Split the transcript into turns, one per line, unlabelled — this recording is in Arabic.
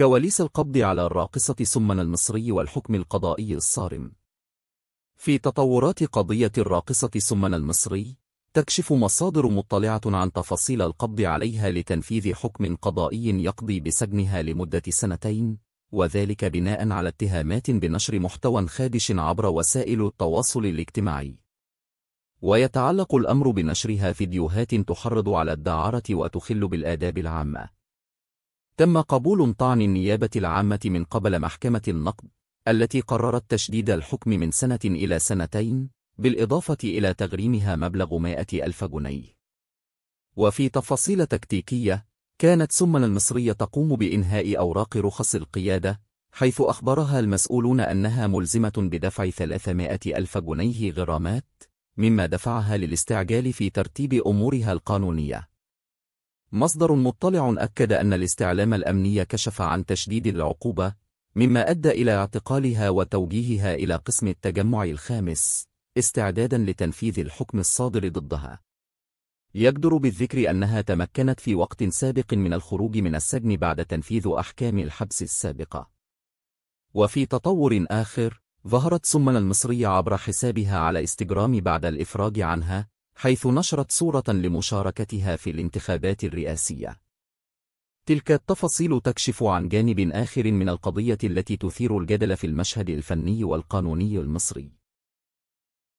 كواليس القبض على الراقصة سمن المصري والحكم القضائي الصارم في تطورات قضية الراقصة سمن المصري تكشف مصادر مطلعة عن تفاصيل القبض عليها لتنفيذ حكم قضائي يقضي بسجنها لمدة سنتين وذلك بناء على اتهامات بنشر محتوى خادش عبر وسائل التواصل الاجتماعي ويتعلق الأمر بنشرها فيديوهات تحرض على الدعارة وتخل بالآداب العامة تم قبول طعن النيابة العامة من قبل محكمة النقد التي قررت تشديد الحكم من سنة إلى سنتين بالإضافة إلى تغريمها مبلغ مائة ألف جنيه وفي تفاصيل تكتيكية كانت سمن المصرية تقوم بإنهاء أوراق رخص القيادة حيث أخبرها المسؤولون أنها ملزمة بدفع 300 ألف جنيه غرامات مما دفعها للاستعجال في ترتيب أمورها القانونية مصدر مطلع أكد أن الاستعلام الأمني كشف عن تشديد العقوبة مما أدى إلى اعتقالها وتوجيهها إلى قسم التجمع الخامس استعدادا لتنفيذ الحكم الصادر ضدها يجدر بالذكر أنها تمكنت في وقت سابق من الخروج من السجن بعد تنفيذ أحكام الحبس السابقة وفي تطور آخر ظهرت سمنا المصرية عبر حسابها على استجرام بعد الإفراج عنها حيث نشرت صورة لمشاركتها في الانتخابات الرئاسية. تلك التفاصيل تكشف عن جانب آخر من القضية التي تثير الجدل في المشهد الفني والقانوني المصري.